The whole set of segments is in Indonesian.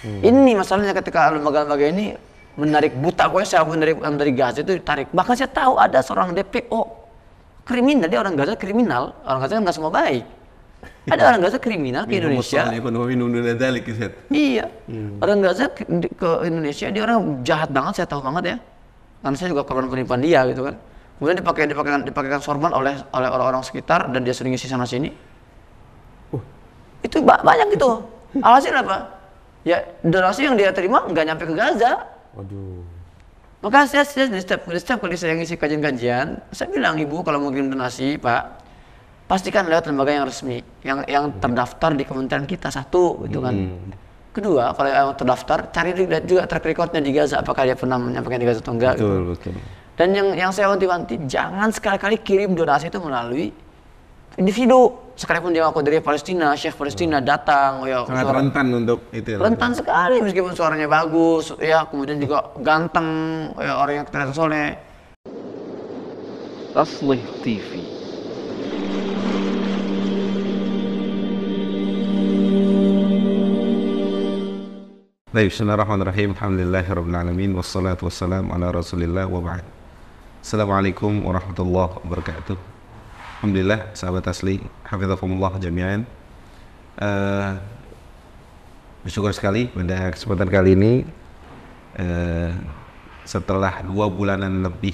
Hmm. Ini masalahnya ketika lembaga-lembaga ini menarik buta gue saya menarik dari Gaza itu tarik. Bahkan saya tahu ada seorang DPO kriminal dia orang Gaza kriminal orang Gaza kan nggak semua baik. Ada orang Gaza kriminal ke Indonesia. Ya, iya. Hmm. Orang Gaza ke, Indonesia dia orang jahat banget saya tahu banget ya. Karena saya juga korban penipuan dia gitu kan. Kemudian dipakai dipakai dipakai sorban oleh oleh orang-orang sekitar dan dia sering ngisi sana sini. Uh. Itu banyak gitu. Alhasil apa? ya donasi yang dia terima nggak nyampe ke Gaza. Waduh. Maka saya, saya di setiap, di setiap kali saya ngisi kajian-kajian, saya bilang ibu kalau mau kirim donasi pak, pastikan lewat lembaga yang resmi, yang yang terdaftar di kementerian kita satu, gitu kan. Hmm. Kedua, kalau yang terdaftar, cari juga track recordnya di Gaza, apakah dia pernah menyampaikan di Gaza atau enggak. Betul, gitu. betul. Dan yang yang saya wanti-wanti, jangan sekali-kali kirim donasi itu melalui individu sekalipun dia aku dari Palestina, Syekh Palestina datang, ya sangat suara, rentan untuk itu. Ya, rentan sekali meskipun suaranya bagus, ya kemudian juga ganteng, ya orang yang terlihat soleh. Aslih TV. Baik, bismillahirrahmanirrahim. Alhamdulillahirrahmanirrahim. Wassalatu wassalamu ala rasulillah wa ba'd. Assalamualaikum warahmatullahi wabarakatuh. Alhamdulillah sahabat asli Hafizahumullah jami'an uh, Bersyukur sekali pada kesempatan kali ini uh, Setelah dua bulanan lebih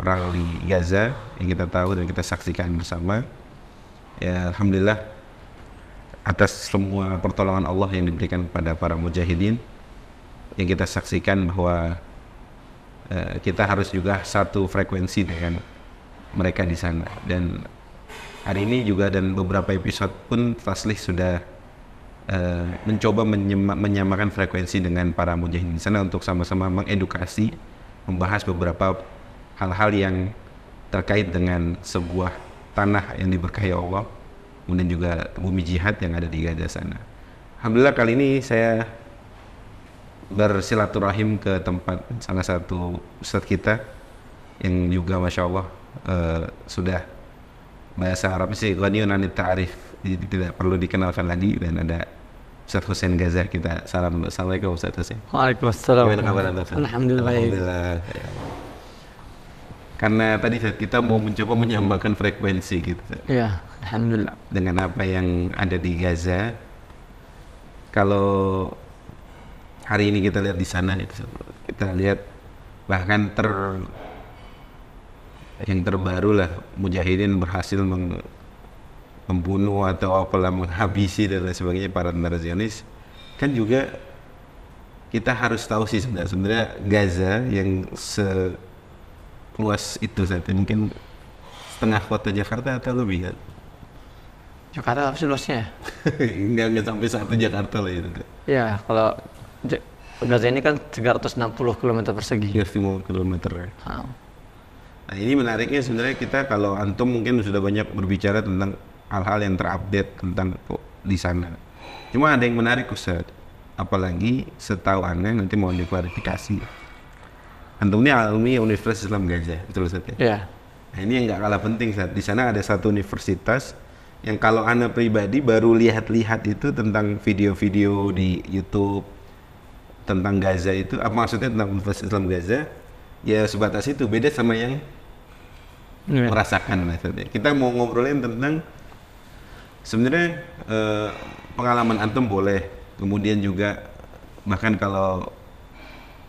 perang di Gaza yang kita tahu dan kita saksikan bersama ya Alhamdulillah atas semua pertolongan Allah yang diberikan kepada para mujahidin yang kita saksikan bahwa uh, kita harus juga satu frekuensi dengan mereka di sana dan hari ini juga dan beberapa episode pun Faslih sudah uh, mencoba menyema, menyamakan frekuensi dengan para mujahidin di sana untuk sama-sama mengedukasi membahas beberapa hal-hal yang terkait dengan sebuah tanah yang diberkahi Allah kemudian juga bumi jihad yang ada di Gaza sana. Alhamdulillah kali ini saya bersilaturahim ke tempat salah satu ustadz kita yang juga masya Allah Eh, sudah bahasa Arab sih Ghaniyun anit ta'rif jadi tidak perlu dikenalkan lagi dan ada Ustaz Hussein Gaza kita salam Assalamualaikum Ustaz Hussein Waalaikumsalam Alhamdulillah Alhamdulillah karena tadi kita mau mencoba menyamakan frekuensi gitu ya Alhamdulillah dengan apa yang ada di Gaza kalau hari ini kita lihat di sana itu kita lihat bahkan ter yang terbaru lah mujahidin berhasil meng membunuh atau apalah menghabisi dan lain sebagainya para tentara Zionis kan juga kita harus tahu sih sebenarnya sebenarnya Gaza yang se luas itu saya ini mungkin setengah kota Jakarta atau lebih kan Jakarta apa sih luasnya? enggak, nggak sampai satu Jakarta lah itu. Ya, kalau Gaza ini kan 360 km persegi. 360 km. Ya. Nah, ini menariknya sebenarnya kita kalau antum mungkin sudah banyak berbicara tentang hal-hal yang terupdate tentang di sana. Cuma ada yang menarik Ustaz. Apalagi setahu Anda nanti mau diklarifikasi. Antum ini alumni Universitas Islam Gajah, ya? betul Ustaz ya? Yeah. Nah, ini yang nggak kalah penting Ustaz. Di sana ada satu universitas yang kalau Anda pribadi baru lihat-lihat itu tentang video-video di YouTube tentang Gaza itu apa maksudnya tentang Universitas Islam Gaza ya sebatas itu beda sama yang yeah. merasakan maksudnya. Kita mau ngobrolin tentang sebenarnya eh, pengalaman antum boleh, kemudian juga bahkan kalau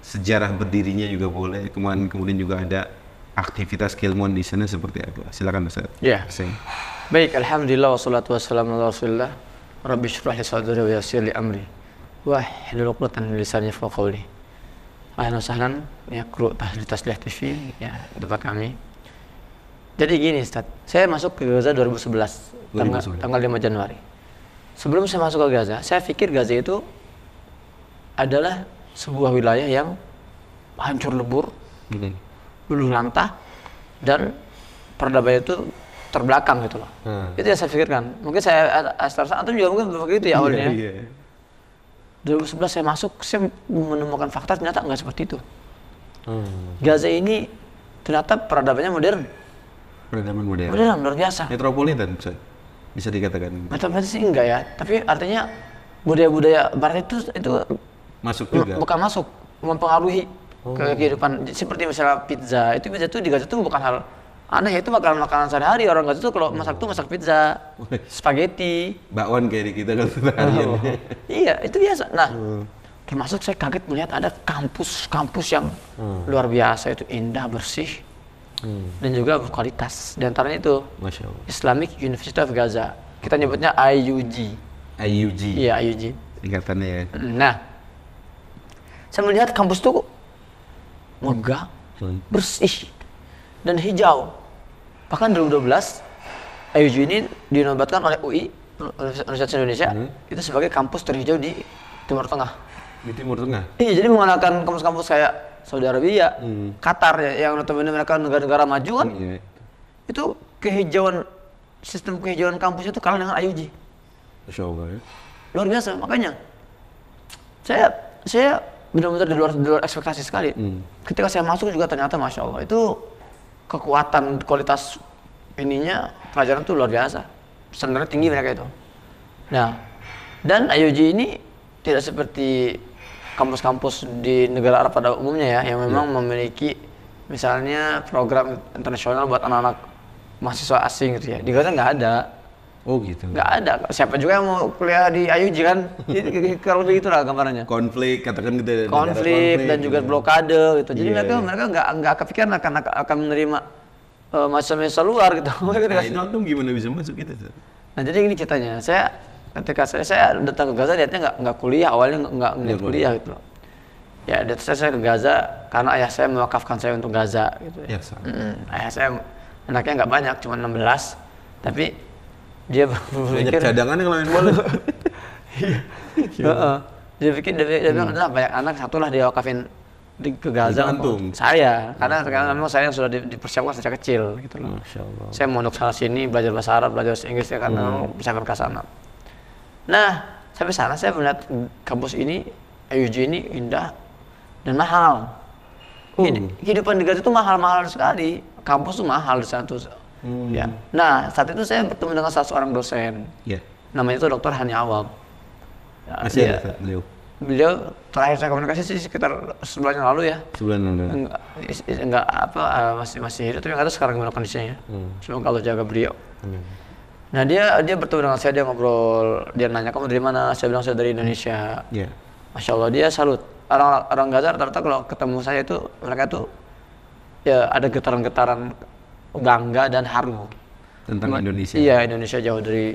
sejarah berdirinya juga boleh, kemudian kemudian juga ada aktivitas keilmuan di sana seperti apa. Silakan Ustaz. Ya. Yeah. Baik, alhamdulillah wassalatu wassalamu ala Rasulillah. Rabbi syrah li sadri wa yassir li amri. Wah, hlul 'uqdatan li lisani yafqahu qawli. Ahlan wa sahlan ya kru tahdir taslih TV ya depan kami. Jadi gini Ustaz, saya masuk ke Gaza 2011, 2011. Tanggal, tanggal 5 Januari. Sebelum saya masuk ke Gaza, saya pikir Gaza itu adalah sebuah wilayah yang hancur lebur, belum luluh lantah, dan perdamaian itu terbelakang gitu loh. Hmm. Itu yang saya pikirkan. Mungkin saya saat atau juga mungkin berpikir itu ya iya, awalnya. Yeah, yeah. 2011 saya masuk, saya menemukan fakta ternyata nggak seperti itu. Hmm. Gaza ini ternyata peradabannya modern. Pedalaman modern. Modern luar biasa. Metropolitan bisa bisa dikatakan. Metropolitan sih enggak ya, tapi artinya budaya-budaya barat itu itu masuk juga. Bukan masuk, mempengaruhi oh. ke kehidupan seperti misalnya pizza. Itu pizza itu di Gaza itu bukan hal aneh itu makanan makanan sehari-hari orang Gaza itu kalau hmm. masak tuh masak pizza, spaghetti, bakwan kayak di kita kan seharian. Oh. iya, itu biasa. Nah, hmm. termasuk saya kaget melihat ada kampus-kampus yang hmm. luar biasa itu indah bersih hmm. dan juga berkualitas. Di antaranya itu Islamic University of Gaza. Kita nyebutnya IUG. IUG. Iya IUG. Ingatannya ya. Nah, saya melihat kampus itu megah, hmm. bersih, dan hijau. Bahkan 2012 IUG ini dinobatkan oleh UI Universitas Indonesia hmm. itu sebagai kampus terhijau di Timur Tengah. Di Timur Tengah. Iya, jadi menggunakan kampus-kampus kayak Saudi Arabia, hmm. Qatar ya, yang notabene mereka negara-negara maju kan. Hmm, iya. yeah. Itu kehijauan sistem kehijauan kampus itu kalah dengan IUG. Masya Allah ya. Luar biasa, makanya saya saya benar-benar di luar di luar ekspektasi sekali. Hmm. Ketika saya masuk juga ternyata masya Allah itu kekuatan kualitas ininya pelajaran itu luar biasa. sebenarnya tinggi mereka itu. Nah, dan Ayuji ini tidak seperti kampus-kampus di negara Arab pada umumnya ya yang memang hmm. memiliki misalnya program internasional buat anak-anak mahasiswa asing gitu ya di Gaza nggak ada Oh gitu. Nggak ada. Siapa juga yang mau kuliah di Ayuji kan? Kalau itu lah gambarannya. Konflik, katakan gitu. Konflik, ya, konflik dan juga gitu. blokade gitu. Jadi yeah, mereka yeah. mereka nggak nggak kepikiran akan akan menerima uh, eh, mahasiswa luar gitu. Nah, itu gimana bisa masuk gitu? Nah jadi ini ceritanya. Saya ketika saya, saya datang ke Gaza niatnya nggak nggak kuliah awalnya nggak ya, kuliah gitu loh ya saya, saya ke Gaza karena ayah saya mewakafkan saya untuk Gaza gitu ya, ya mm, ayah saya anaknya nggak banyak cuma 16 tapi dia berpikir cadangan yang lain iya. boleh iya. dia pikir dia, dia bilang hmm. banyak anak satulah dia wakafin di, ke Gaza saya karena karena memang saya sudah dipersiapkan sejak kecil gitu loh saya mau sana sini belajar bahasa Arab belajar bahasa Inggris ya karena hmm. bisa ke sana Nah, sampai sana saya melihat kampus ini, UJ ini indah dan mahal. Uh. Kehidupan di itu mahal-mahal sekali. Kampus itu mahal di sana tuh. Hmm. Ya. Nah, saat itu saya bertemu dengan salah seorang dosen. Yeah. Namanya itu Dr. Hani Awam. Ya, Masih ada beliau? Beliau terakhir saya komunikasi sih sekitar sebulan yang lalu ya. Sebulan yang lalu. Enggak, enggak apa eh, masih masih hidup tapi nggak tahu sekarang gimana kondisinya. Hmm. Semoga kalau jaga beliau. Hmm. Nah dia dia bertemu dengan saya dia ngobrol dia nanya kamu dari mana saya bilang saya dari Indonesia. Yeah. Masya Allah dia salut orang orang Gaza ternyata kalau ketemu saya itu mereka tuh ya ada getaran-getaran bangga dan haru tentang Ma Indonesia. Iya Indonesia jauh dari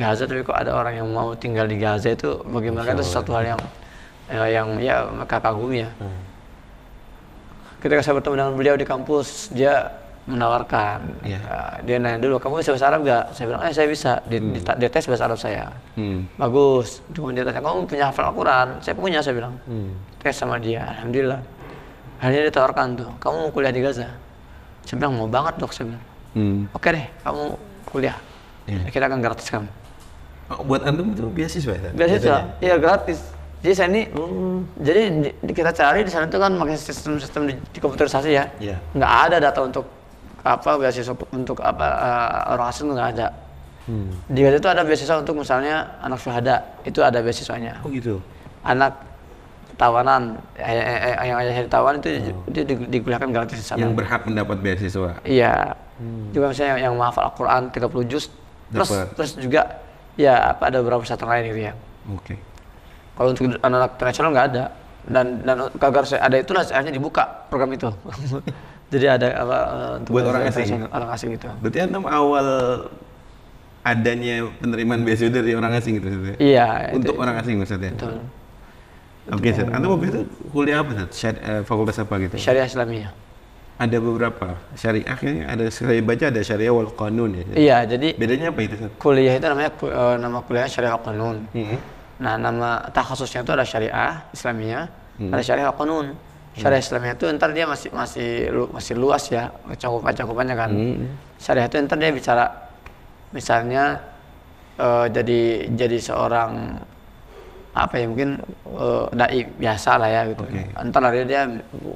Gaza tapi kok ada orang yang mau tinggal di Gaza itu bagi mereka itu sesuatu hal yang ya, yang ya mereka kagumi ya. Hmm. Ketika saya bertemu dengan beliau di kampus dia menawarkan. Yeah. Ya, dia nanya dulu, kamu bisa bahasa Arab nggak? Saya bilang, eh saya bisa. Dia, hmm. dia, dia tes bahasa Arab saya. Hmm. Bagus. Cuma dia tanya, kamu punya hafal Al-Quran? Saya punya, saya bilang. Hmm. Tes sama dia, Alhamdulillah. Akhirnya dia tawarkan tuh, kamu mau kuliah di Gaza? Saya bilang, mau banget dok, saya bilang. Hmm. Oke deh, kamu kuliah. Yeah. Kita akan gratis kamu. Oh, buat antum itu beasiswa ya? Beasiswa, iya gratis. Jadi saya ini, hmm. jadi kita cari di sana itu kan pakai sistem-sistem di, di komputerisasi ya. Yeah. Nggak ada data untuk apa beasiswa untuk apa uh, orang asing nggak ada. Hmm. Di Gaza itu ada beasiswa untuk misalnya anak syuhada, itu ada beasiswanya. Oh gitu. Anak tawanan eh, eh, yang ayah tawan itu oh. itu digunakan gratis di Yang berhak mendapat beasiswa. Iya. Hmm. Juga misalnya yang, yang menghafal Al-Qur'an 30 juz terus terus juga ya apa ada beberapa peserta lain gitu ya. Oke. Okay. Kalau untuk anak-anak internasional nggak ada dan dan kagak ada itu itulah akhirnya dibuka program itu. Jadi ada apa eh, untuk buat orang asing. Orang asing gitu. Berarti anda awal adanya penerimaan beasiswa dari orang asing gitu ya? Iya. Untuk itu, orang asing maksudnya? Betul. Oke, okay, set. Anda waktu itu kuliah apa, set? uh, fakultas apa gitu? Syariah Islamiyah. Ada beberapa. Syariah ini ada saya baca ada Syariah wal Qanun ya. Set. Iya, jadi bedanya apa itu, set? Kuliah itu namanya uh, nama kuliah Syariah wal Qanun. Mm -hmm. Nah, nama tak khususnya itu ada Syariah Islamiyah, mm -hmm. ada Syariah wal Qanun syariah Islamnya itu ntar dia masih masih lu, masih luas ya cakupan cakupannya kan hmm. syariah itu ntar dia bicara misalnya uh, jadi jadi seorang apa ya mungkin uh, dai biasa lah ya gitu okay. ntar lari dia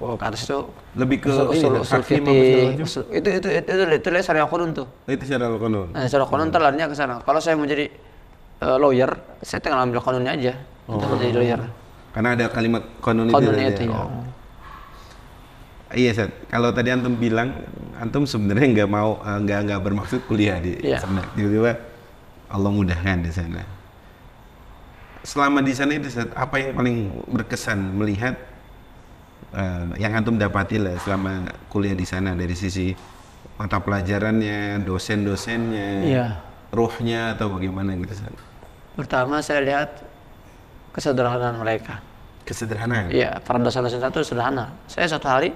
oh, ke atas itu lebih ke usul, usul, usul fikih itu itu itu itu itu, itu syariah konun tuh itu syariah konun nah, syariah konun ntar larinya ke sana kalau saya mau jadi uh, lawyer saya tinggal ambil konunnya aja oh. untuk jadi lawyer karena ada kalimat konun, itu, ya, itu ya. Oh. Iya, set Kalau tadi antum bilang antum sebenarnya nggak mau eh, nggak nggak bermaksud kuliah di yeah. sana. Tiba-tiba Allah mudahkan di sana. Selama di sana itu set apa yang paling berkesan melihat uh, yang antum dapati lah selama kuliah di sana dari sisi mata pelajarannya, dosen-dosennya, yeah. ruhnya atau bagaimana gitu Pertama saya lihat kesederhanaan mereka. Kesederhanaan? Iya, para dosen-dosen satu sederhana. Saya satu hari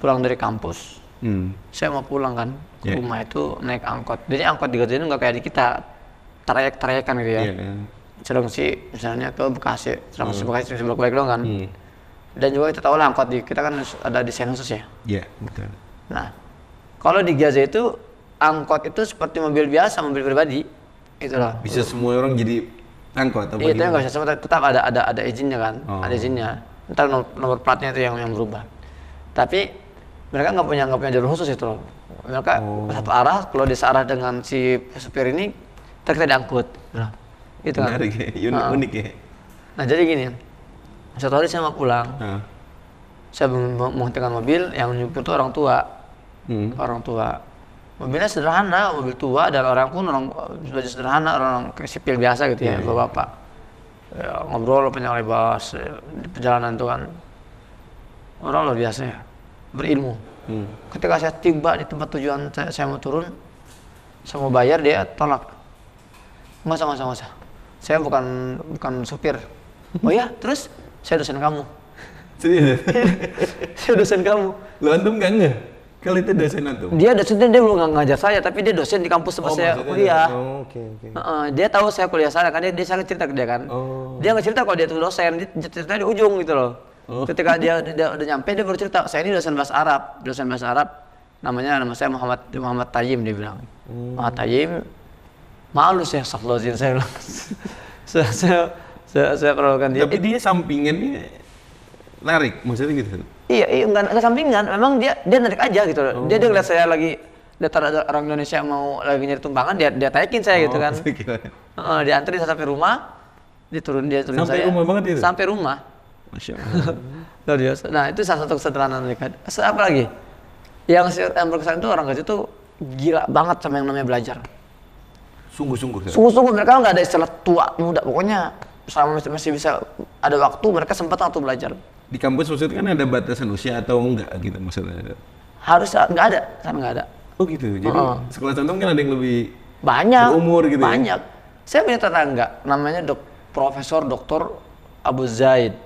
pulang dari kampus hmm. saya mau pulang kan ke yeah. rumah itu naik angkot Jadi angkot di Gaza itu nggak kayak di kita trayek-trayekan gitu ya yeah, iya, iya. yeah. misalnya ke Bekasi Cilengsi hmm. Bekasi Cilengsi bolak dong kan hmm. dan juga kita tahu lah angkot di kita kan ada desain khusus ya iya yeah, betul nah kalau di Gaza itu angkot itu seperti mobil biasa mobil pribadi itu loh bisa semua orang jadi angkot atau iya itu nggak bisa semua tetap ada ada ada izinnya kan oh. ada izinnya ntar nomor, nomor platnya itu yang yang berubah tapi mereka nggak punya nggak punya jalur khusus itu loh. Mereka oh. satu arah, kalau di searah dengan si supir ini, terus kita diangkut. Nah, gitu kan. Menarik ya, unik, nah. unik ya. Nah jadi gini, satu hari saya mau pulang, nah. saya menghentikan mobil, yang nyupir itu orang tua, hmm. orang tua. Mobilnya sederhana, mobil tua dan orang pun orang sudah sederhana, orang, orang sipil biasa gitu yeah, ya, iya, iya. bapak-bapak. Ya, ngobrol, panjang bahas, di perjalanan itu kan. Orang luar biasa ya berilmu. Hmm. Ketika saya tiba di tempat tujuan saya, saya mau turun, saya mau bayar dia tolak. Enggak sama sama saya. Saya bukan bukan supir. Oh ya, terus saya dosen kamu. saya dosen kamu. Lo antum kan ya? Kalau itu dosen antum? Dia itu dia belum ngajar saya, tapi dia dosen di kampus tempat oh, saya kuliah. Oh, okay, okay. dia tahu saya kuliah sana, kan dia, dia cerita ke dia kan. Oh. Dia nggak cerita kalau dia itu dosen, dia cerita di ujung gitu loh. Oh. Ketika dia, udah nyampe dia baru cerita, saya ini dosen bahasa Arab, dosen bahasa Arab. Namanya nama saya Muhammad Muhammad Tayyim dia bilang. Hmm. Muhammad Tayyim malu saya Saflozin saya bilang. saya saya saya, saya kenalkan dia. Tapi dia sampingannya narik, maksudnya gitu. Iya, iya enggak, enggak sampingan, memang dia dia narik aja gitu Oh. Dia dia ngeliat saya lagi datar ada orang Indonesia mau lagi nyari tumpangan dia dia taikin saya gitu oh, gitu kan. Heeh, uh, dia sampai rumah, dia turun dia turun sampai saya. Sampai rumah banget itu. Sampai rumah Masya Allah. Luar biasa. Nah itu salah satu kesederhanaan mereka. Apa lagi? Yang yang berkesan itu orang kecil tuh gila banget sama yang namanya belajar. Sungguh-sungguh. Ya? Sungguh-sungguh mereka nggak ada istilah tua muda. Pokoknya selama masih bisa ada waktu mereka sempat waktu belajar. Di kampus maksudnya kan ada batasan usia atau enggak gitu maksudnya? Harus ah, nggak ada, kan nggak ada. Oh gitu. Jadi uh sekolah contoh kan ada yang lebih banyak umur gitu. Ya? Banyak. Ya? Saya punya tetangga namanya dok Profesor Doktor Abu Zaid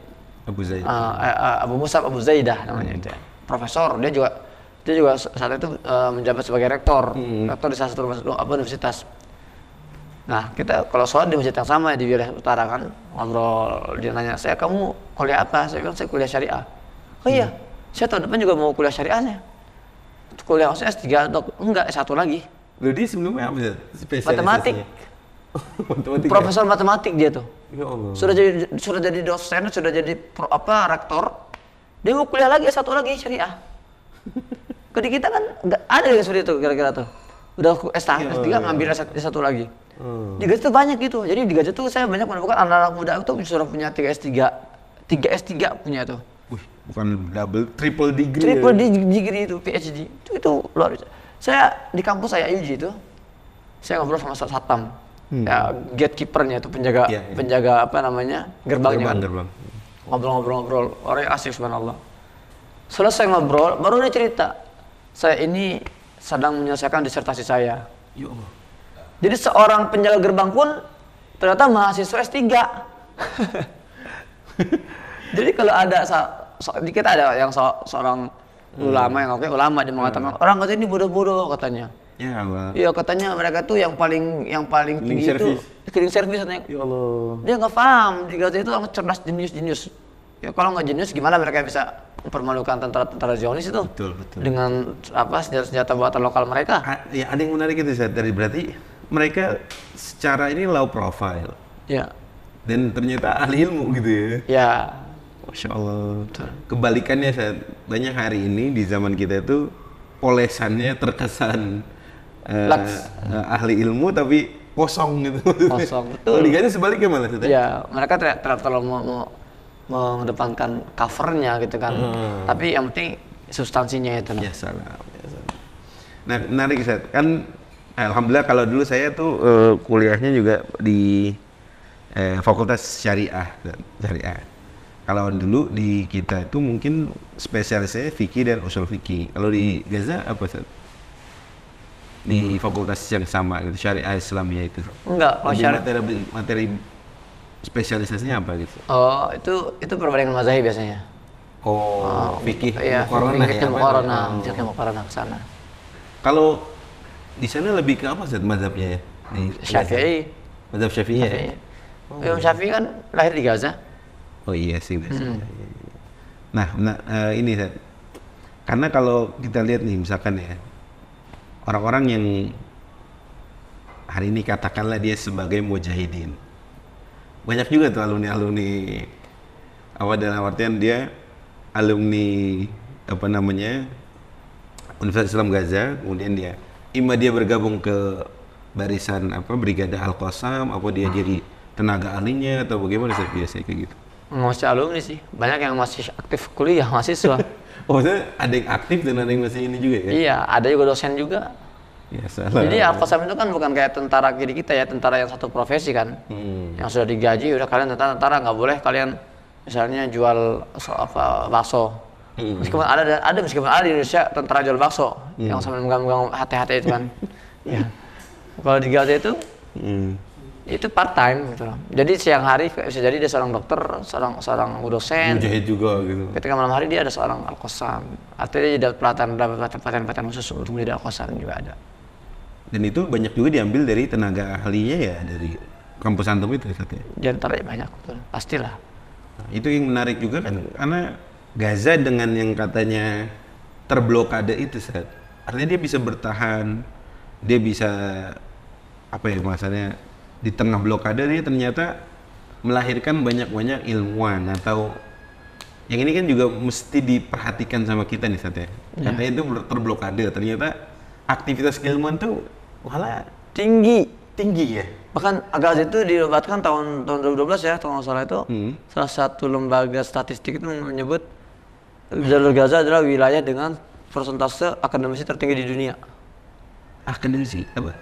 Abu Zaidah. Uh, eh, uh, Abu Musab Abu Zaidah namanya hmm. itu. Ya. Profesor, dia juga dia juga saat itu uh, menjabat sebagai rektor, hmm. rektor di salah satu universitas. Nah, kita kalau sholat di masjid yang sama ya, di wilayah utara kan, ngobrol, dia nanya, saya kamu kuliah apa? Saya bilang, saya kuliah syariah. Oh iya, hmm. saya tahun depan juga mau kuliah syariahnya. Kuliah maksudnya S3 atau enggak, satu lagi. Lalu sebelumnya apa? Matematik. matematik ya? Profesor ya? matematik dia tuh. Ya Allah. Sudah jadi sudah jadi dosen, sudah jadi pro, apa rektor. Dia mau kuliah lagi satu lagi syariah. Kalau kita kan gak ada yang seperti itu kira-kira tuh. Udah S3, ya, S3 ngambil satu lagi. Hmm. Di Gajah tuh banyak gitu. Jadi di gajah tuh saya banyak menemukan anak-anak muda itu sudah punya tiga S3. tiga, tiga s tiga punya tuh. Wih, bukan double, triple degree. Ya? Triple ya. degree itu PhD. Itu, itu luar biasa. Saya di kampus saya UJ itu, saya ngobrol sama Satpam hmm. ya, gatekeepernya itu penjaga yeah, yeah. penjaga apa namanya gerbangnya gerbang, kan? ngobrol-ngobrol-ngobrol orang asik ah, Allah. selesai ngobrol baru dia cerita saya ini sedang menyelesaikan disertasi saya Yo. Ya jadi seorang penjaga gerbang pun ternyata mahasiswa S3 jadi kalau ada kita ada yang so, seorang ulama hmm. yang oke ulama dia mengatakan hmm. orang katanya ini bodoh-bodoh katanya Ya Allah. Iya katanya mereka tuh yang paling yang paling tinggi service. itu cleaning service katanya. Ya Allah. Dia nggak paham di Gaza itu orang cerdas jenius-jenius. Ya kalau nggak jenius gimana mereka bisa mempermalukan tentara-tentara Zionis itu? Betul betul. Dengan apa senjata-senjata buatan lokal mereka? A ah, ya ada yang menarik itu saya dari berarti mereka secara ini low profile. Ya. Dan ternyata ahli ilmu gitu ya. Ya. Masya Allah. Betul. Kebalikannya saya banyak hari ini di zaman kita itu polesannya terkesan Eh, eh, ahli ilmu tapi kosong gitu. Kosong, betul. Liganya sebaliknya malah tuh. Ya, mereka tidak terlalu mau, mau mengedepankan covernya gitu kan. Hmm. Tapi yang penting substansinya itu. Ya salah. Ya, nah, menarik Seth. Kan alhamdulillah kalau dulu saya tuh uh, kuliahnya juga di uh, Fakultas Syariah dan Syariah. Kalau dulu di kita itu mungkin spesialisnya fikih dan usul fikih. Kalau di Gaza apa Seth? di fakultas yang sama gitu syariah ya itu enggak kalau syariah materi, materi spesialisasinya apa gitu oh itu itu perbandingan mazhab biasanya oh, oh fikih iya, corona ya corona, fikih ya, oh. corona ke sana kalau di sana lebih ke apa sih mazhabnya ya Syafi'i mazhab Syafi'i ya Oh. Imam Syafi'i kan lahir di Gaza. Oh iya sih. Hmm. Iya, iya, iya. Nah, nah uh, ini Seth. karena kalau kita lihat nih misalkan ya orang-orang yang hari ini katakanlah dia sebagai mujahidin banyak juga tuh alumni alumni apa dalam artian dia alumni apa namanya Universitas Islam Gaza kemudian dia ima dia bergabung ke barisan apa Brigade Al Qasam apa dia jadi tenaga ahlinya atau bagaimana saya biasanya kayak gitu masih alumni sih. Banyak yang masih aktif kuliah, mahasiswa. oh, ada yang aktif dan ada yang masih ini juga ya? Iya, ada juga dosen juga. Ya, salah. Jadi Alkosam itu kan bukan kayak tentara kiri kita ya, tentara yang satu profesi kan. Hmm. Yang sudah digaji, udah kalian tentara-tentara, nggak boleh kalian misalnya jual so apa bakso. Hmm. Meskipun ada ada meskipun ada di Indonesia tentara jual bakso hmm. yang sambil megang-megang hati-hati itu kan. ya. Kalau digaji itu hmm itu part time gitu loh. Jadi siang hari bisa jadi dia seorang dokter, seorang seorang dosen. Mujahid juga gitu. Ketika malam hari dia ada seorang alkosan. Artinya dia dapat pelatihan dapat pelatihan pelatihan khusus untuk menjadi alkosan juga ada. Dan itu banyak juga diambil dari tenaga ahlinya ya dari kampus antum itu katanya? ya. Di banyak betul. Pastilah. Nah, itu yang menarik juga kan karena Gaza dengan yang katanya terblokade itu saat. Artinya dia bisa bertahan, dia bisa apa ya maksudnya di tengah blokade nih ternyata melahirkan banyak-banyak ilmuwan atau yang ini kan juga mesti diperhatikan sama kita nih Satya. Iya. Katanya ya. itu terblokade, ternyata aktivitas keilmuan tuh malah tinggi, tinggi ya. Bahkan agak itu dinobatkan tahun tahun 2012 ya, tahun nggak salah itu hmm. salah satu lembaga statistik itu menyebut Jalur Gaza adalah wilayah dengan persentase akademisi tertinggi di dunia. Akademisi apa?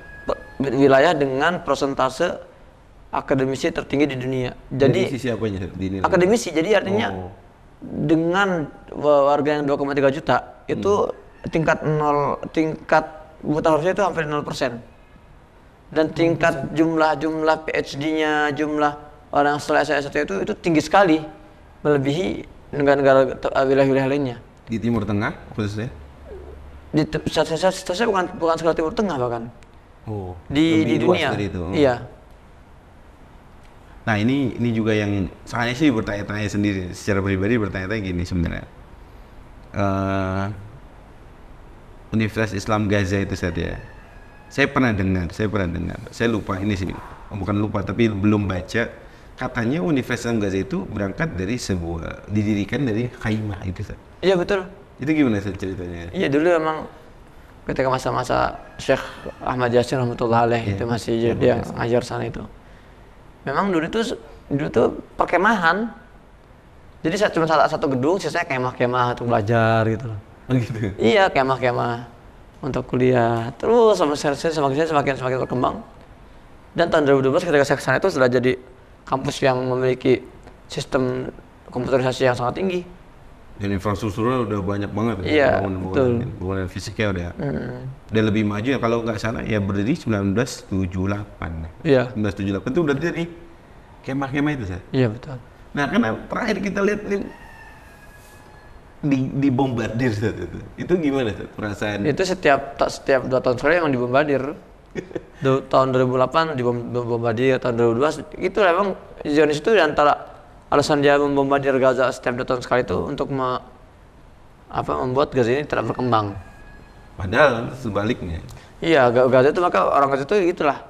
wilayah dengan persentase akademisi tertinggi di dunia. Jadi Dari sisi apanya? Dinilai. Akademisi. Jadi artinya oh. dengan warga yang 2,3 juta itu hmm. tingkat nol tingkat buta hurufnya itu hampir 0%. Dan tingkat hmm. jumlah-jumlah PhD-nya, jumlah orang setelah S1 itu itu tinggi sekali melebihi negara-negara eh, wilayah-wilayah lainnya. Di Timur Tengah khususnya? Di saya, saya, saya bukan bukan sekolah Timur Tengah bahkan Oh, di di dunia. Dari itu. Oh. Iya. Nah ini ini juga yang saya sih bertanya-tanya sendiri secara pribadi bertanya-tanya gini sebenarnya. Uh, Universitas Islam Gaza itu saja. Ya. Saya pernah dengar, saya pernah dengar. Saya lupa ini sih, oh, bukan lupa tapi belum baca. Katanya Universitas Islam Gaza itu berangkat dari sebuah didirikan dari khaimah itu. Iya betul. Itu gimana ceritanya? Iya dulu emang ketika masa-masa Syekh Ahmad Yasin rahmatullah alaih yeah. itu masih yeah. dia yeah. ngajar sana itu. Memang dulu itu dulu itu perkemahan. Jadi saya cuma salah satu gedung, sisanya kemah-kemah untuk belajar gitu loh. Oh, gitu. Iya, kemah-kemah untuk kuliah. Terus sama saya semakin semakin semakin berkembang. Dan tahun 2012 ketika saya kesana itu sudah jadi kampus yang memiliki sistem komputerisasi yang sangat tinggi dan infrastrukturnya udah banyak banget ya, ya bangunan, bangunan, bangun fisiknya udah hmm. dan lebih maju ya kalau nggak salah ya berdiri 1978 ya. 1978 itu udah dari kemah-kemah itu saya iya betul nah karena terakhir kita lihat di dibombardir saat itu itu gimana saat perasaan itu setiap setiap dua tahun sekali yang dibombardir tahun 2008 dibombardir tahun 2002 itu memang Zionis itu antara alasan dia membombardir Gaza setiap dua tahun sekali itu untuk me, apa, membuat Gaza ini tidak berkembang. Padahal sebaliknya. Iya, Gaza itu maka orang Gaza itu itulah.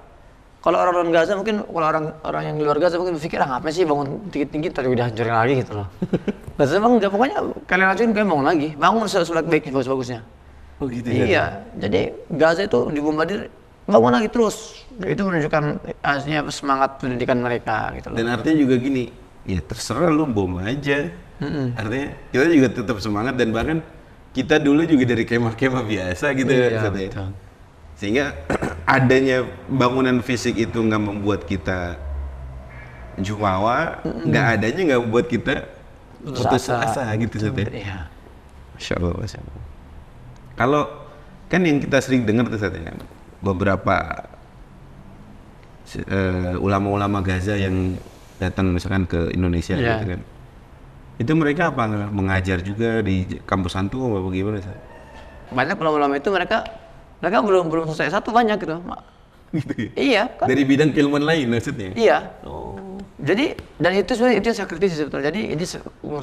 Kalau orang-orang Gaza mungkin kalau orang orang yang di luar Gaza mungkin berpikir ah apa sih bangun tinggi-tinggi tapi udah hancurin lagi gitu loh. Gaza emang enggak pokoknya kalian hancurin kalian bangun lagi, bangun sebaik-baiknya bagus-bagusnya. Oh gitu iya. ya. Iya, jadi Gaza itu dibombardir bangun lagi terus. Itu menunjukkan aslinya semangat pendidikan mereka gitu loh. Dan artinya juga gini, ya terserah lu bom aja hmm artinya kita juga tetap semangat dan bahkan kita dulu juga dari kemah-kemah biasa gitu ya, katanya. Ya. sehingga adanya bangunan fisik itu nggak membuat kita jumawa nggak hmm adanya nggak membuat kita putus asa gitu ya. Iya. Masya Allah, Masya Allah. Kalau kan yang kita sering dengar tuh saatnya beberapa uh, ulama-ulama Gaza yang datang misalkan ke Indonesia yeah. gitu kan itu mereka apa mengajar juga di kampus santu atau bagaimana banyak ulama-ulama itu mereka mereka belum belum selesai satu banyak gitu gitu ya? iya kan? dari bidang ilmu lain maksudnya iya oh. jadi dan itu sebenarnya itu saya kritisi sebetulnya jadi ini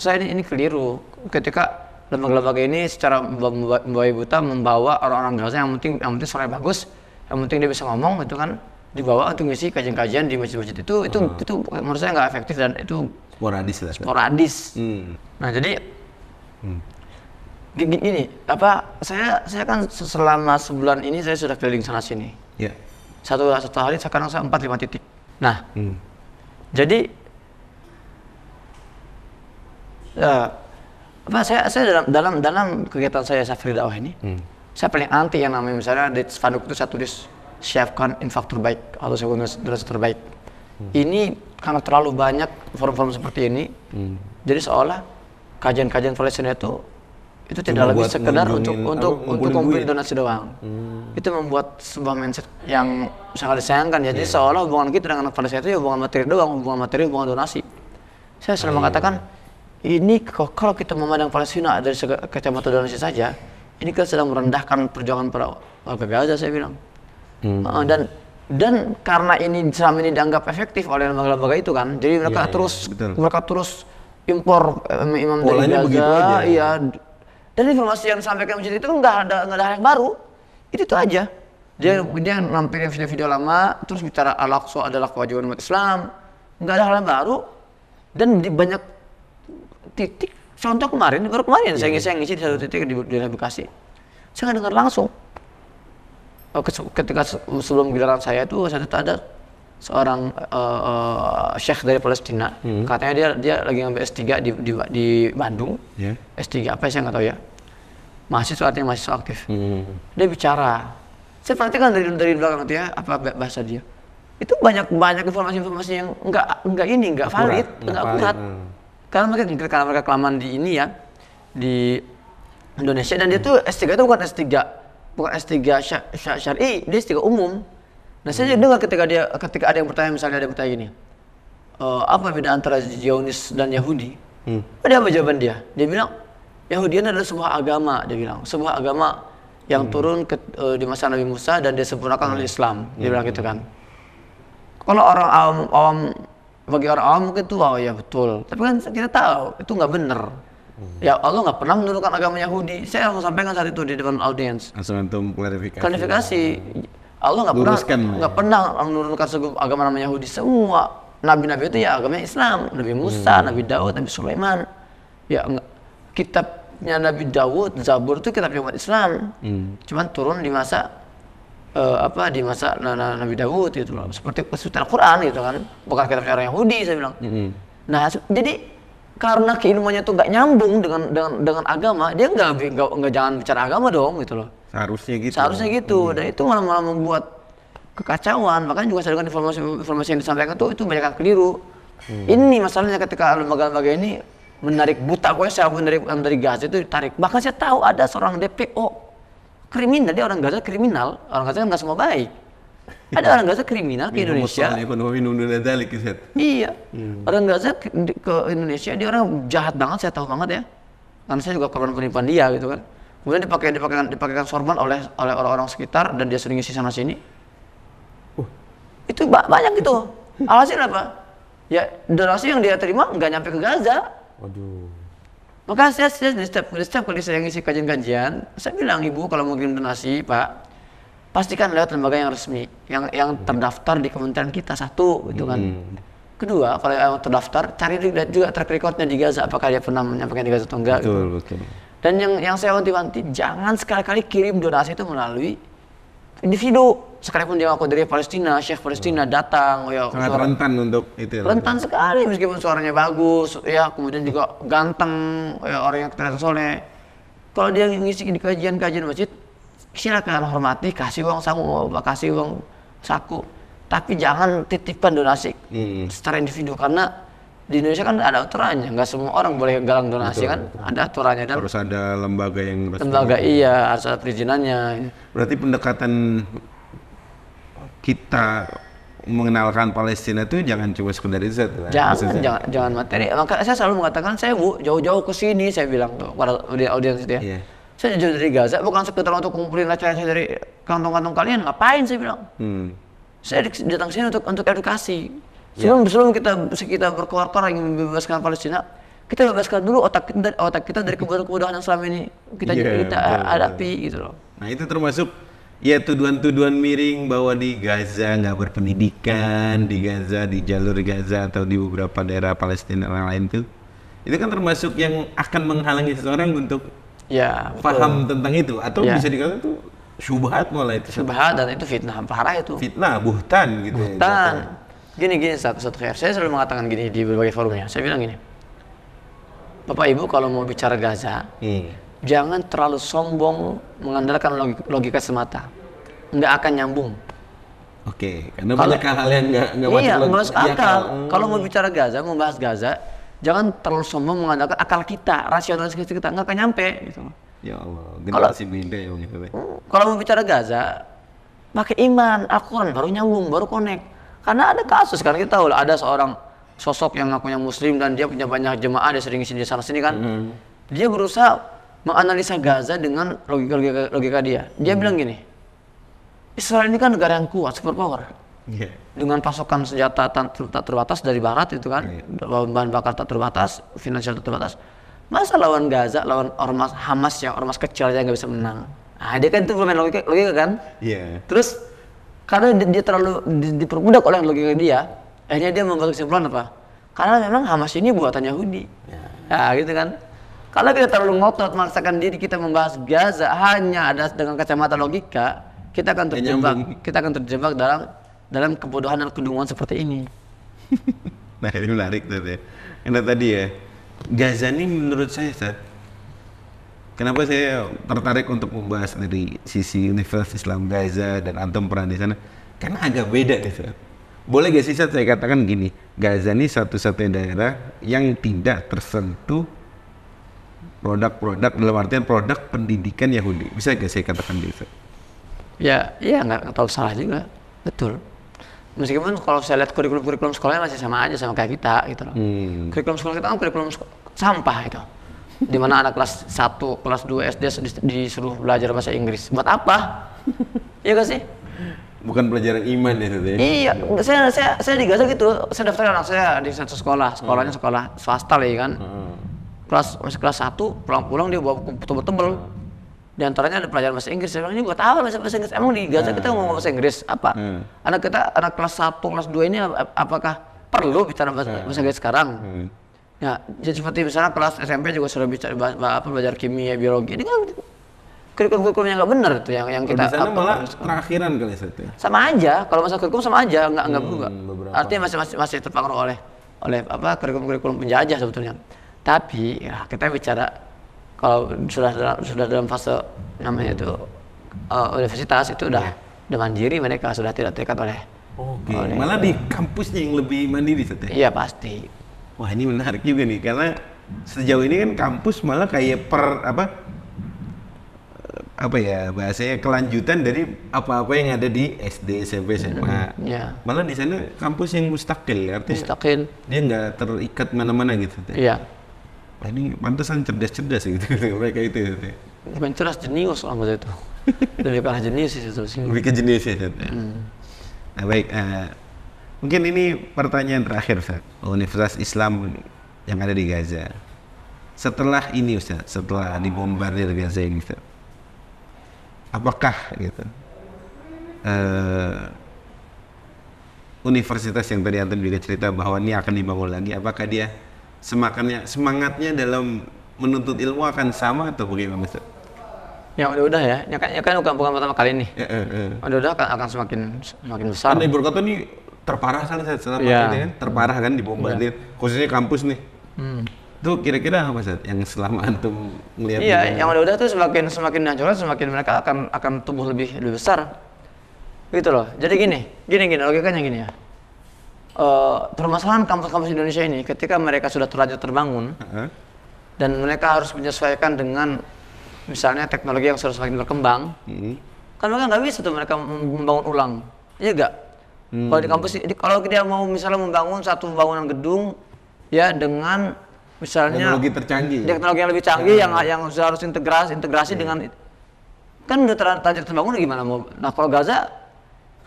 saya ini, ini keliru ketika lembaga-lembaga ini secara membawa buta membawa orang-orang Gaza yang penting yang penting suara bagus yang penting dia bisa ngomong gitu kan dibawa untuk ngisi kajian-kajian di masjid-masjid itu itu uh. itu menurut saya nggak efektif dan itu sporadis lah sporadis hmm. nah jadi hmm. gini, gini apa saya saya kan selama sebulan ini saya sudah keliling sana sini yeah. satu satu hari sekarang saya empat lima titik nah hmm. jadi uh, apa saya saya dalam dalam dalam kegiatan saya safari dakwah ini hmm. saya paling anti yang namanya misalnya di spanduk itu saya tulis siapkan infak terbaik atau siapkan donasi terbaik. Hmm. Ini karena terlalu banyak forum-forum seperti ini, hmm. jadi seolah kajian-kajian Palestina itu itu tidak Cuma lebih sekedar untuk untuk apa, untuk kumpulin donasi doang. Hmm. Itu membuat sebuah mindset yang sangat disayangkan. Jadi Yeah. Jadi seolah hubungan kita dengan Palestina itu ya hubungan materi doang, hubungan materi, hubungan donasi. Saya selalu iya. mengatakan ini kalau kita memandang Palestina dari kacamata donasi saja, ini kita sedang merendahkan perjuangan para warga Gaza saya bilang. Hmm. Uh, dan dan karena ini selama ini dianggap efektif oleh lembaga-lembaga itu kan, jadi iya, mereka yeah, terus yeah, mereka terus impor um, imam dari Gaza, Iya. Dan informasi yang disampaikan masjid itu enggak ada nggak ada hal yang baru. Itu itu aja. Dia hmm. dia nampilin video-video lama, terus bicara Al-Aqsa adalah kewajiban umat Islam. Nggak ada hal yang baru. Dan di banyak titik contoh kemarin, baru kemarin yeah. saya ngisi, saya ngisi di satu titik di, di Bekasi. Saya nggak dengar langsung Oh, ketika sebelum giliran saya itu saya ada seorang uh, eh, uh, eh, syekh dari Palestina hmm. katanya dia dia lagi ngambil S3 di di, di Bandung yeah. S3 apa ya, sih nggak tahu ya mahasiswa artinya mahasiswa aktif hmm. dia bicara saya perhatikan dari dari belakang itu ya apa bahasa dia itu banyak banyak informasi-informasi yang nggak nggak ini nggak valid nggak akurat hmm. karena mereka karena mereka kelamaan di ini ya di Indonesia dan hmm. dia tuh S3 itu bukan S3 bukan S3 syar'i, dia S3 umum. Nah, saya hmm. dengar ketika dia ketika ada yang bertanya misalnya ada yang bertanya ini. E, eh, apa beda antara Zionis dan Yahudi? Hmm. Ada apa jawaban dia? Dia bilang Yahudian adalah sebuah agama, dia bilang. Sebuah agama yang hmm. turun ke, e, di masa Nabi Musa dan disempurnakan hmm. oleh Islam. Dia hmm. bilang gitu kan. Kalau orang awam, awam bagi orang awam mungkin itu wow oh, ya betul. Tapi kan kita tahu itu nggak benar. Hmm. Ya Allah nggak pernah menurunkan agama Yahudi. Saya langsung sampaikan saat itu di depan audiens. Langsung antum klarifikasi. Klarifikasi. Ya. Allah nggak pernah nggak pernah menurunkan agama nama Yahudi. Semua nabi-nabi itu ya agama Islam. Nabi Musa, hmm. Nabi Daud, Nabi Sulaiman. Ya enggak. kitabnya Nabi Daud, Zabur itu kitab umat Islam. Hmm. Cuman turun di masa uh, apa di masa Nabi Daud itu Seperti Seperti Al Quran gitu kan. Bukan kitab orang Yahudi saya bilang. Hmm. Nah, jadi karena keilmuannya tuh nggak nyambung dengan dengan dengan agama dia nggak nggak jangan bicara agama dong gitu loh seharusnya gitu seharusnya gitu hmm. dan itu malah-malah membuat kekacauan Bahkan juga saya dengan informasi informasi yang disampaikan tuh itu banyak yang keliru hmm. ini masalahnya ketika lembaga-lembaga ini menarik buta pokoknya saya menarik dari Gaza itu ditarik bahkan saya tahu ada seorang DPO kriminal dia orang Gaza kriminal orang Gaza kan nggak semua baik ada orang Gaza kriminal ke Indonesia. iya. Hmm. Orang Gaza ke, Indonesia dia orang jahat banget saya tahu banget ya. Karena saya juga korban penipuan dia gitu kan. Kemudian dipakai dipakai dipakai sorban oleh oleh orang-orang sekitar dan dia sering ngisi sana sini. Uh. Itu banyak gitu. Alhasil apa? Ya donasi yang dia terima nggak nyampe ke Gaza. Waduh. Maka saya, saya setiap, setiap kali saya ngisi kajian-kajian, saya bilang ibu kalau mau kirim donasi, Pak, pastikan lewat lembaga yang resmi yang yang iya. terdaftar di kementerian kita satu gitu kan hmm. kedua kalau yang terdaftar cari juga track recordnya di Gaza apakah dia pernah menyampaikan di Gaza atau enggak gitu. betul, gitu. betul. dan yang yang saya wanti-wanti jangan sekali-kali kirim donasi itu melalui individu sekalipun dia aku dari Palestina, Syekh Palestina iya. datang, ya sangat suara, rentan untuk itu. Ya, rentan itu. sekali meskipun suaranya bagus, ya kemudian juga ganteng, ya, orang yang terasa soleh. Kalau dia ngisi di kajian-kajian masjid, silakan hormati kasih uang saku kasih uang saku tapi jangan titipan donasi hmm. secara individu karena di Indonesia kan ada aturannya nggak semua orang boleh galang donasi betul, kan ada aturannya dan harus ada lembaga yang resmi. lembaga iya harus ada perizinannya berarti pendekatan kita mengenalkan Palestina itu jangan cuma sekedar itu kan? jangan, jangan jangan materi maka saya selalu mengatakan saya bu jauh-jauh ke sini saya bilang tuh pada audiens dia ya. yeah saya jauh dari Gaza bukan sekedar untuk kumpulin acara saya dari kantong-kantong kalian. Ngapain saya bilang? Hmm. Saya datang sini untuk untuk edukasi. Ya. Sebelum yeah. sebelum kita kita berkoar yang membebaskan Palestina, kita bebaskan dulu otak kita, otak kita dari kebodohan-kebodohan yang selama ini kita yeah, kita hadapi gitu loh. Nah itu termasuk ya tuduhan-tuduhan miring bahwa di Gaza nggak berpendidikan, di Gaza di jalur Gaza atau di beberapa daerah Palestina lain lain itu, itu kan termasuk yang akan menghalangi seseorang untuk ya, paham betul. tentang itu atau ya. bisa dikatakan itu syubhat mulai itu syubhat dan itu fitnah parah itu fitnah buhtan gitu ya, buhtan ya, gini gini satu satu saya selalu mengatakan gini di berbagai forumnya saya bilang gini bapak ibu kalau mau bicara Gaza hmm. jangan terlalu sombong mengandalkan logika, semata nggak akan nyambung oke okay, karena kalau, banyak nggak nggak iya, masuk akal, akal. Ya kalau mau bicara Gaza mau bahas Gaza jangan terlalu sombong mengandalkan akal kita, rasionalitas kita nggak akan nyampe gitu. Ya Allah, generasi ya hmm, Kalau mau bicara Gaza, pakai iman, akon, kan baru nyambung, baru connect. Karena ada kasus sekarang kita tahu ada seorang sosok yang ngakunya muslim dan dia punya banyak jemaah, dia sering sini sana sini kan. Hmm. Dia berusaha menganalisa Gaza dengan logika logika, logika dia. Dia hmm. bilang gini, Israel ini kan negara yang kuat, superpower Iya. dengan pasokan senjata tak, terbatas dari barat itu kan yeah. bahan bakar tak terbatas finansial tak terbatas masa lawan Gaza lawan ormas Hamas yang ormas kecil aja nggak bisa menang nah, dia kan itu pemain logika, logika kan yeah. terus karena dia, terlalu di, diperbudak oleh logika dia akhirnya dia membuat kesimpulan apa karena memang Hamas ini buatan Yahudi yeah. nah ya, gitu kan kalau kita terlalu ngotot memaksakan diri kita membahas Gaza hanya ada dengan kacamata logika kita akan terjebak kita akan terjebak dalam dalam kebodohan dan kedunguan seperti ini. nah ini menarik tuh ya. Karena tadi ya, Gaza ini menurut saya Ustaz, kenapa saya tertarik untuk membahas dari sisi Universitas Islam Gaza dan antum peran di sana? Karena agak beda gitu. Boleh gak sih saya katakan gini, Gaza ini satu-satunya daerah yang tidak tersentuh produk-produk dalam artian produk pendidikan Yahudi. Bisa gak saya katakan gitu? Ya, ya nggak tahu salah juga. Betul meskipun kalau saya lihat kurikulum-kurikulum sekolahnya masih sama aja sama kayak kita gitu loh. Hmm. Kurikulum sekolah kita kan kurikulum sampah itu. Di mana anak kelas 1, kelas 2 SD disuruh belajar bahasa Inggris. Buat apa? iya gak sih? Bukan pelajaran iman ya tadi. Iya, saya saya saya digasak gitu. Saya daftar anak saya di satu sekolah, sekolahnya hmm. sekolah swasta lah ya kan. Hmm. Kelas masih kelas 1, pulang-pulang dia bawa buku tebel-tebel. Hmm di antaranya ada pelajaran bahasa Inggris. Saya bilang ini gak tahu bahasa Inggris. Emang di Gaza hmm. kita ngomong bahasa Inggris apa? Hmm. Anak kita anak kelas 1, kelas 2 ini ap apakah perlu bicara bahasa, hmm. bahasa Inggris sekarang? Hmm. Ya, jadi seperti misalnya kelas SMP juga sudah bisa apa belajar kimia, biologi. Ini kan kurikulum-kurikulum yang nggak benar tuh yang yang kita di sana malah terakhiran kali ya, itu. Sama aja, kalau masa kurikulum sama aja, nggak nggak hmm, berubah. Artinya masih masih masih terpengaruh oleh oleh apa kurikulum-kurikulum penjajah sebetulnya. Tapi ya, kita bicara kalau sudah dalam, sudah dalam fase namanya itu uh, universitas itu udah iya. dengan mandiri mereka sudah tidak terikat oleh Oke, malah uh, di kampusnya yang lebih mandiri Seth, ya? Iya pasti. Wah ini menarik juga nih karena sejauh ini kan kampus malah kayak per apa apa ya bahasanya kelanjutan dari apa-apa yang ada di SD SMP SMA mm, yeah. malah di sana kampus yang mustakil artinya mustakil dia nggak terikat mana-mana gitu ya? Iya. Nah, ini pantesan cerdas-cerdas gitu, gitu, gitu mereka itu. gitu. cerdas jenius orang waktu itu. Lebih parah jenius sih seterusnya. Lebih ke jenius ya. ya. Hmm. Nah, baik. Uh, mungkin ini pertanyaan terakhir Ustaz. Universitas Islam yang ada di Gaza. Setelah ini Ustaz, setelah dibombardir Gaza ini Ustaz. Apakah gitu? Uh, universitas yang tadi Anton juga cerita bahwa ini akan dibangun lagi, apakah dia semakannya semangatnya dalam menuntut ilmu akan sama atau bagaimana Ustaz? Ya udah udah ya, ya kan, ya kan bukan, bukan pertama kali ini. Ya, ya, ya. Udah udah akan, akan semakin semakin kan besar. Karena ibu kota ini terparah kan saya selama ya. ini kan, terparah kan di ya. khususnya kampus nih. Hmm. Itu kira-kira apa Ustaz yang selama antum melihat? Iya, yang udah udah tuh semakin semakin natural, semakin mereka akan akan tumbuh lebih lebih besar. Gitu loh. Jadi gini, gini gini logikanya gini ya. Eh, permasalahan kampus-kampus Indonesia ini ketika mereka sudah terlanjur terbangun uh -huh. dan mereka harus menyesuaikan dengan misalnya teknologi yang sudah semakin berkembang, uh hmm. -huh. kan mereka nggak bisa tuh mereka membangun ulang, iya enggak. Hmm. Kalau di kampus, kalau dia mau misalnya membangun satu bangunan gedung, ya dengan misalnya teknologi tercanggih, teknologi yang lebih canggih ya. yang yang harus integrasi integrasi ya. dengan kan udah terlanjur terbangun gimana mau? Nah kalau Gaza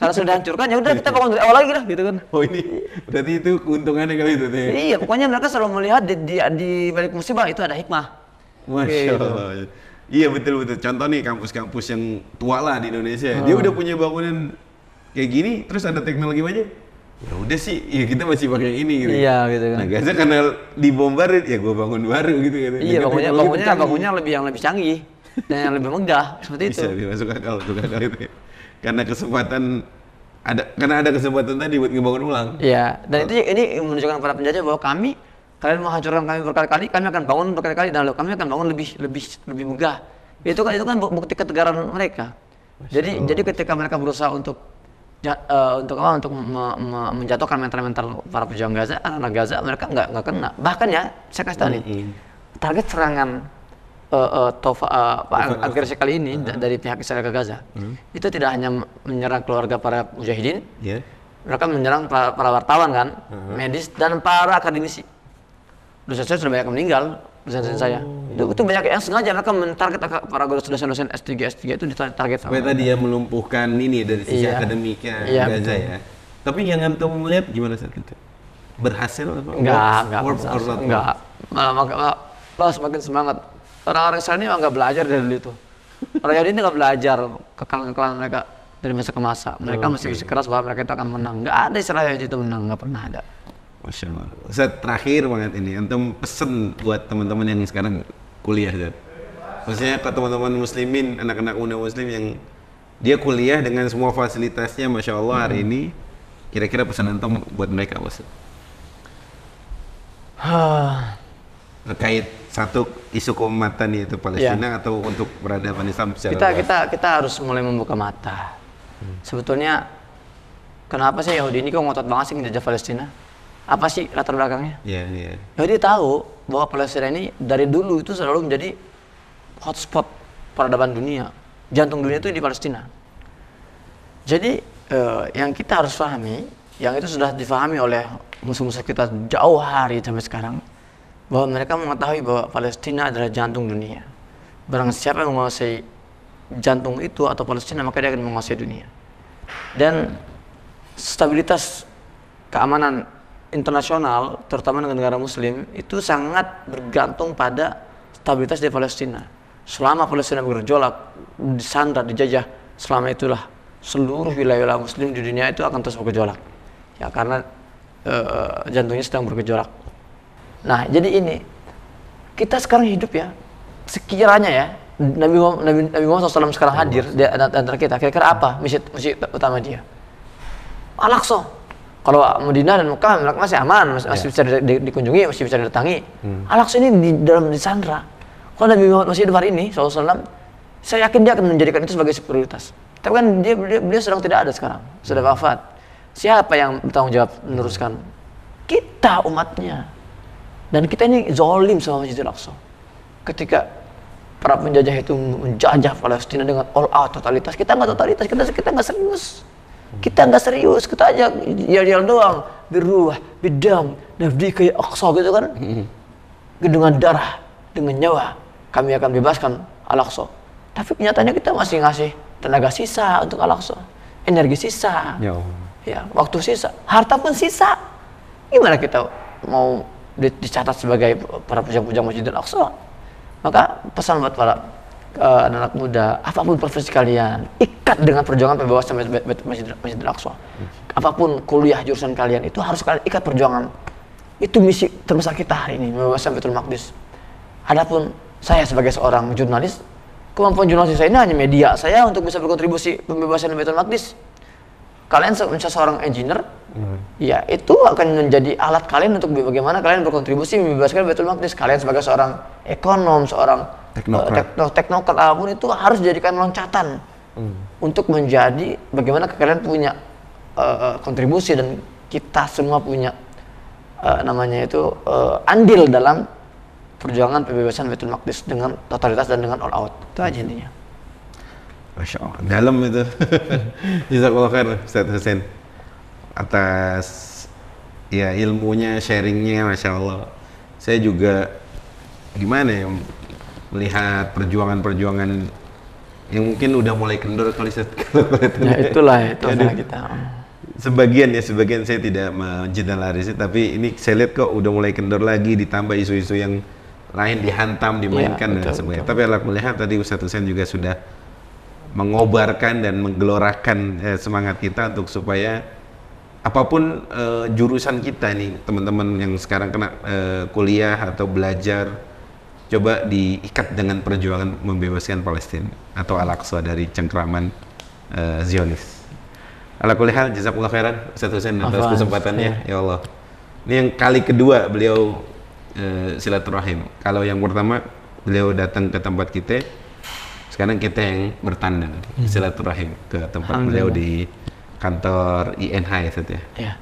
kalau sudah hancurkan ya udah kita bangun dari awal lagi lah gitu kan oh ini berarti itu keuntungannya kali itu deh. iya pokoknya mereka selalu melihat di, di, di balik musibah itu ada hikmah masya gitu. allah ya. iya betul betul contoh nih kampus-kampus yang tua lah di Indonesia hmm. dia udah punya bangunan kayak gini terus ada teknologi banyak ya udah sih ya kita masih pakai yang ini gitu. Iya gitu kan. Nah Gaza karena dibombardir ya gua bangun baru gitu kan. Iya bangunnya bangunnya bangunnya lebih yang lebih canggih dan yang lebih megah seperti Bisa, itu. Bisa masuk akal, masuk akal itu karena kesempatan ada karena ada kesempatan tadi buat ngebangun ulang. Iya, dan oh. itu ini menunjukkan para penjajah bahwa kami kalian mau hancurkan kami berkali-kali, kami akan bangun berkali-kali dan kami akan bangun lebih lebih lebih megah. Itu kan itu kan bukti ketegaran mereka. Masya jadi Allah. jadi ketika mereka berusaha untuk ja, uh, untuk apa untuk me, me, menjatuhkan mental-mental para pejuang Gaza, anak-anak Gaza, mereka nggak nggak kena. Bahkan ya saya kasih tahu nih, target serangan uh, uh, tofa, uh, agresi kali ini uh -huh. dari pihak Israel ke Gaza hmm. itu tidak hanya menyerang keluarga para mujahidin, yeah. mereka menyerang para, para wartawan kan, uh -huh. medis dan para akademisi. Dosen saya sudah banyak meninggal, dosen-dosen oh, saya. Itu, Itu banyak yang sengaja mereka mentarget para dosen-dosen S3, S3 itu ditarget. Supaya tadi ya melumpuhkan ini ya dari sisi yeah. akademiknya yeah, Gaza betul. ya. Tapi yang antum melihat gimana saat itu? Berhasil atau enggak? Enggak, enggak. Enggak. Malah, malah, malah semakin semangat Orang-orang Israel ini nggak belajar dari itu. Orang Yahudi ini nggak belajar kekal kekal mereka dari masa ke masa. Mereka okay. Oh, masih bersikeras bahwa mereka itu akan menang. Nggak ada Israel yang itu menang, nggak pernah ada. Masya Allah. Zat, terakhir banget ini, antum pesen buat teman-teman yang sekarang kuliah, Zat. Maksudnya ke teman-teman muslimin, anak-anak muda muslim yang dia kuliah dengan semua fasilitasnya, Masya Allah hari hmm. ini, kira-kira pesan antum buat mereka, Ustaz? terkait satu isu keumatan yaitu Palestina ya. atau untuk peradaban Islam secara kita kita kita harus mulai membuka mata hmm. sebetulnya kenapa sih Yahudi ini kok ngotot banget sih menjajah Palestina apa sih latar belakangnya ya, ya. Yahudi tahu bahwa Palestina ini dari dulu itu selalu menjadi hotspot peradaban dunia jantung dunia itu di Palestina jadi eh, yang kita harus pahami yang itu sudah difahami oleh musuh-musuh kita jauh hari sampai sekarang bahwa mereka mengetahui bahwa Palestina adalah jantung dunia. Barang siapa yang menguasai jantung itu atau Palestina maka dia akan menguasai dunia. Dan stabilitas keamanan internasional terutama dengan negara muslim itu sangat bergantung pada stabilitas di Palestina. Selama Palestina bergerjolak, disandra, dijajah, selama itulah seluruh wilayah-wilayah muslim di dunia itu akan terus bergejolak. Ya karena e, jantungnya sedang bergejolak. Nah, jadi ini kita sekarang hidup ya sekiranya ya Nabi Muhammad, Nabi, Nabi Muhammad SAW sekarang hadir di antara kita, kira-kira apa misi, misi utama dia? al Kalau Madinah dan Mekah masih aman, masih, masih iya. bisa di, dikunjungi, masih bisa didatangi. Hmm. al ini di dalam disandra. Kalau Nabi Muhammad masih hidup hari ini, SAW, saya yakin dia akan menjadikan itu sebagai prioritas. Tapi kan dia, dia beliau sedang tidak ada sekarang, sudah hmm. wafat. Siapa yang bertanggung jawab meneruskan? Kita umatnya. Dan kita ini zolim sama Masjidil Aqsa. Ketika para penjajah itu menjajah Palestina dengan all out totalitas, kita nggak totalitas, kita kita nggak serius. Kita nggak serius, kita aja yel-yel doang. Biruah, bidam, nafdi kayak Aqsa gitu kan. Hmm. Dengan darah, dengan nyawa, kami akan bebaskan Al-Aqsa. Tapi kenyataannya kita masih ngasih tenaga sisa untuk Al-Aqsa. Energi sisa. ya, ya waktu sisa. Harta pun sisa. Gimana kita mau dicatat sebagai para pujang-pujang Masjidil Aqsa. Maka pesan buat para uh, eh, anak muda, apapun profesi kalian, ikat dengan perjuangan pembebasan Masjidil, al Aqsa. Apapun kuliah jurusan kalian itu harus kalian ikat perjuangan. Itu misi terbesar kita hari ini, pembebasan betul Maqdis. Adapun saya sebagai seorang jurnalis, kemampuan jurnalis saya ini hanya media saya untuk bisa berkontribusi pembebasan betul Maqdis. Kalian seorang engineer Hmm. Ya, itu akan menjadi alat kalian untuk bagaimana kalian berkontribusi membebaskan Betul Maqdis. Kalian sebagai seorang ekonom, seorang eh, teknokrat, uh, tekno, apapun itu harus dijadikan loncatan hmm. untuk menjadi bagaimana kalian punya uh, kontribusi dan kita semua punya uh, namanya itu uh, andil dalam perjuangan pembebasan Betul Maqdis dengan totalitas dan dengan all out. Itu aja intinya. Masya Allah, dalam itu. Jazakallah khair, Ustaz Hussein atas ya ilmunya, sharingnya, masya Allah. Saya juga gimana ya melihat perjuangan-perjuangan yang mungkin udah mulai kendor kalau saya ya itulah ya, itu ya, kita sebagian ya sebagian saya tidak menjeneralisir tapi ini saya lihat kok udah mulai kendor lagi ditambah isu-isu yang lain dihantam iya, dimainkan ya, betul, dan sebagainya tapi alat melihat tadi Ustadz Hussein juga sudah mengobarkan dan menggelorakan eh, semangat kita untuk supaya apapun uh, jurusan kita nih teman-teman yang sekarang kena uh, kuliah atau belajar coba diikat dengan perjuangan membebaskan Palestina atau Al-Aqsa dari cengkraman uh, eh, Zionis. Ala kulli hal khairan Ustaz Husain atas kesempatannya iya. ya. Allah. Ini yang kali kedua beliau uh, silaturahim. Kalau yang pertama beliau datang ke tempat kita sekarang kita yang bertanda hmm. silaturahim ke tempat beliau di kantor INH e ya Seth ya. Iya.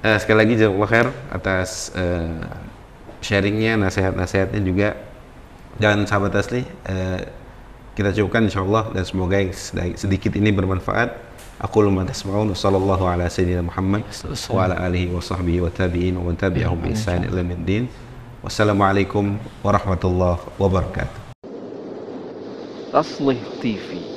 Uh, sekali lagi jazakallah khair atas uh, sharingnya, nasihat-nasihatnya juga. Dan sahabat asli, uh, kita cukupkan insya Allah dan semoga yang sedikit ini bermanfaat. Aku lumayan tasma'un wa sallallahu ala sayyidina Muhammad wa ala alihi wa sahbihi wa tabi'in wa tabi'ahum bi ihsan ila din. Wassalamualaikum warahmatullahi wabarakatuh. Taslih TV